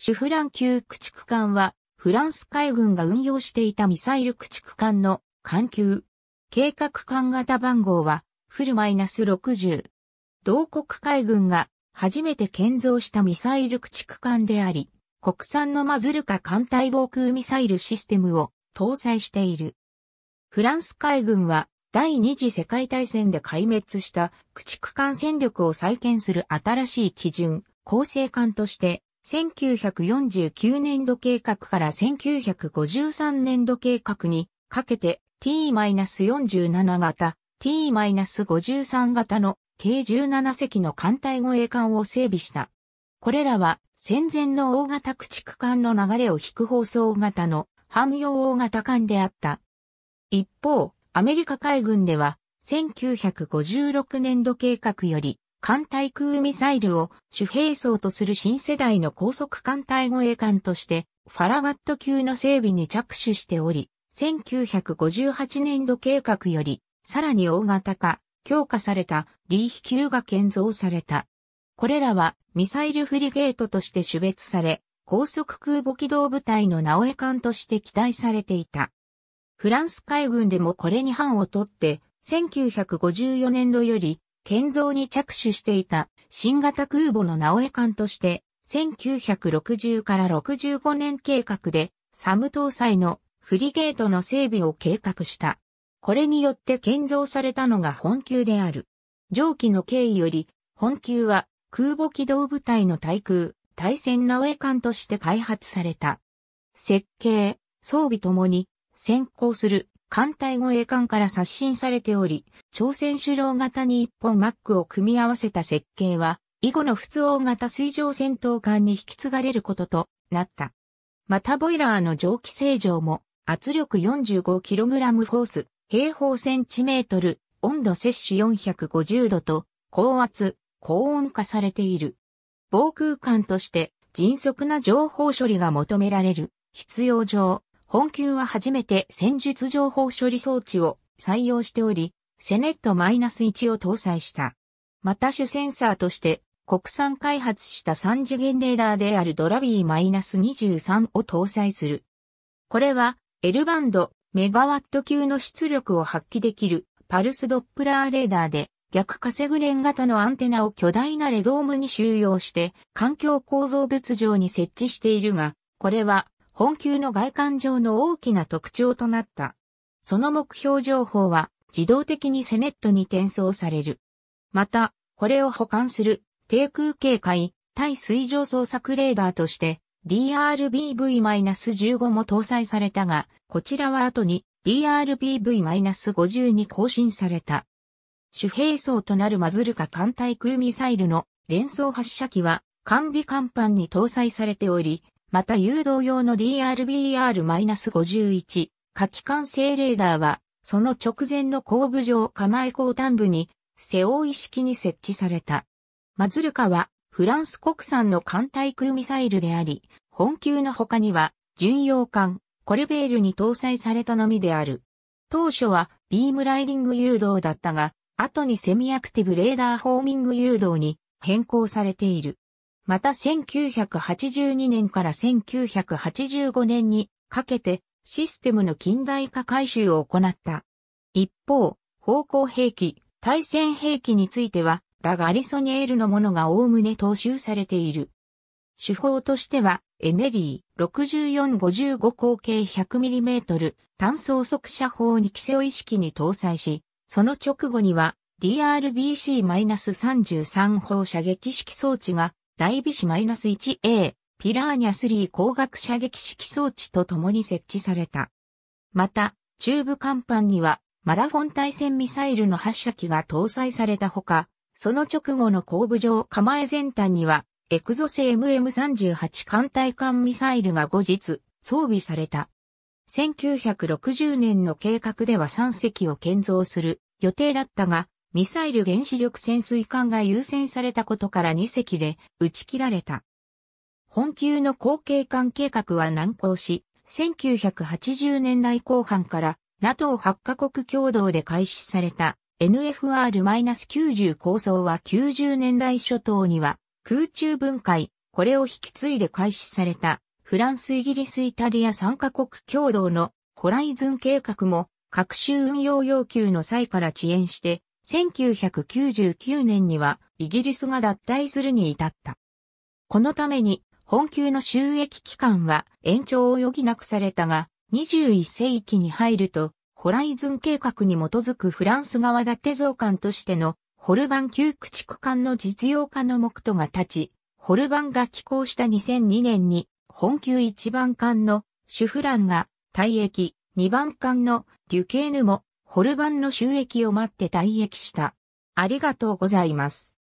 シュフラン級駆逐艦は、フランス海軍が運用していたミサイル駆逐艦の艦級。計画艦型番号は、フルマイナス60。同国海軍が初めて建造したミサイル駆逐艦であり、国産のマズルカ艦隊防空ミサイルシステムを搭載している。フランス海軍は第二次世界大戦で壊滅した駆逐艦戦力を再建する新しい基準、構成艦として1949年度計画から1953年度計画にかけて T-47 型、T-53 型の計17隻の艦隊護衛艦を整備した。これらは戦前の大型駆逐艦の流れを引く放送型の汎用大型艦であった。一方、アメリカ海軍では1956年度計画より艦対空ミサイルを主兵装とする新世代の高速艦隊護衛艦として、ファラガット級の整備に着手しており、1958年度計画より、さらに大型化、強化されたリーヒ級が建造された。これらはミサイルフリゲートとして種別され、高速空母機動部隊の直江艦として期待されていた。フランス海軍でもこれに班を取って、1954年度より建造に着手していた新型空母の直江艦として、1960から65年計画で、サム搭載のフリゲートの整備を計画した。これによって建造されたのが本級である。上記の経緯より、本級は空母機動部隊の対空、対戦直江艦として開発された。設計、装備ともに先行する艦隊護衛艦から刷新されており、朝鮮主導型に一本マックを組み合わせた設計は、以後の普通大型水上戦闘艦に引き継がれることとなった。またボイラーの蒸気清浄も圧力 45kg フォース、平方センチメートル、温度摂取450度と、高圧、高温化されている。防空艦として迅速な情報処理が求められる。必要上、本級は初めて戦術情報処理装置を採用しており、セネット -1 を搭載した。また主センサーとして国産開発した3次元レーダーであるドラビー -23 を搭載する。これは L バンドメガワット級の出力を発揮できるパルスドップラーレーダーで逆カセグレン型のアンテナを巨大なレドームに収容して環境構造物上に設置しているが、これは本級の外観上の大きな特徴となった。その目標情報は自動的にセネットに転送される。また、これを保管する低空警戒対水上捜索レーダーとして DRBV-15 も搭載されたが、こちらは後に DRBV-50 に更新された。主兵装となるマズルカ艦隊空ミサイルの連装発射機は完備甲板に搭載されており、また誘導用の DRBR-51 火器管制レーダーは、その直前の後部上構え後端部に、背負い式に設置された。マズルカは、フランス国産の艦対空ミサイルであり、本級の他には、巡洋艦、コルベールに搭載されたのみである。当初は、ビームライディング誘導だったが、後にセミアクティブレーダーホーミング誘導に変更されている。また1982年から1985年にかけてシステムの近代化改修を行った。一方、方向兵器、対戦兵器については、ラガリソニエールのものがおおむね踏襲されている。手法としては、エメリー6455口径 100mm 単装速射砲に規制を意識に搭載し、その直後には DRBC-33 砲射撃式装置が大微子 -1A、ピラーニャ3光学射撃式装置と共に設置された。また、中部甲板にはマラフォン対戦ミサイルの発射機が搭載されたほか、その直後の後部上構え前端には、エクゾ製 MM38 艦隊艦ミサイルが後日装備された。1960年の計画では3隻を建造する予定だったが、ミサイル原子力潜水艦が優先されたことから2隻で打ち切られた。本級の後継艦計画は難航し、1980年代後半から NATO8 カ国共同で開始された NFR-90 構想は90年代初頭には空中分解、これを引き継いで開始されたフランス、イギリス、イタリア3カ国共同のコライズン計画も各種運用要求の際から遅延して1999年にはイギリスが脱退するに至った。このために本級の収益期間は延長を余儀なくされたが、21世紀に入ると、ホライズン計画に基づくフランス側立て増管としてのホルバン旧駆逐艦の実用化の目途が立ち、ホルバンが寄港した2002年に、本級1番艦のシュフランが退役、2番艦のデュケーヌもホルバンの収益を待って退役した。ありがとうございます。